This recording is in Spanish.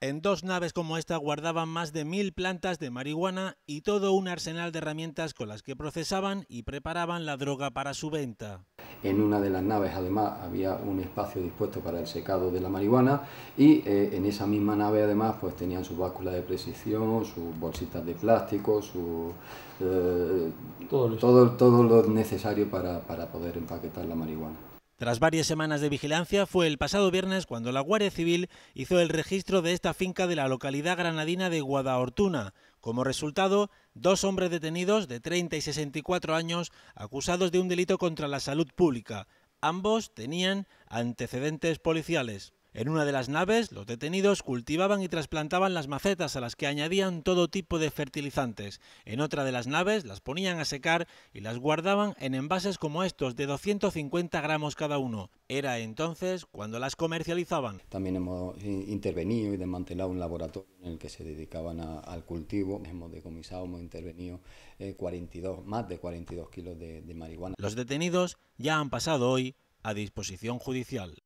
En dos naves como esta guardaban más de mil plantas de marihuana y todo un arsenal de herramientas con las que procesaban y preparaban la droga para su venta. En una de las naves además había un espacio dispuesto para el secado de la marihuana y eh, en esa misma nave además pues tenían su básculas de precisión, sus bolsitas de plástico, su, eh, todo, lo necesario para poder empaquetar la marihuana. Tras varias semanas de vigilancia, fue el pasado viernes cuando la Guardia Civil hizo el registro de esta finca de la localidad granadina de Guadaortuna. Como resultado, dos hombres detenidos de 30 y 64 años acusados de un delito contra la salud pública. Ambos tenían antecedentes policiales. En una de las naves, los detenidos cultivaban y trasplantaban las macetas a las que añadían todo tipo de fertilizantes. En otra de las naves, las ponían a secar y las guardaban en envases como estos, de 250 gramos cada uno. Era entonces cuando las comercializaban. También hemos eh, intervenido y desmantelado un laboratorio en el que se dedicaban al cultivo. Hemos decomisado, hemos intervenido 42, eh, más de 42 kilos de marihuana. Los detenidos ya han pasado hoy a disposición judicial.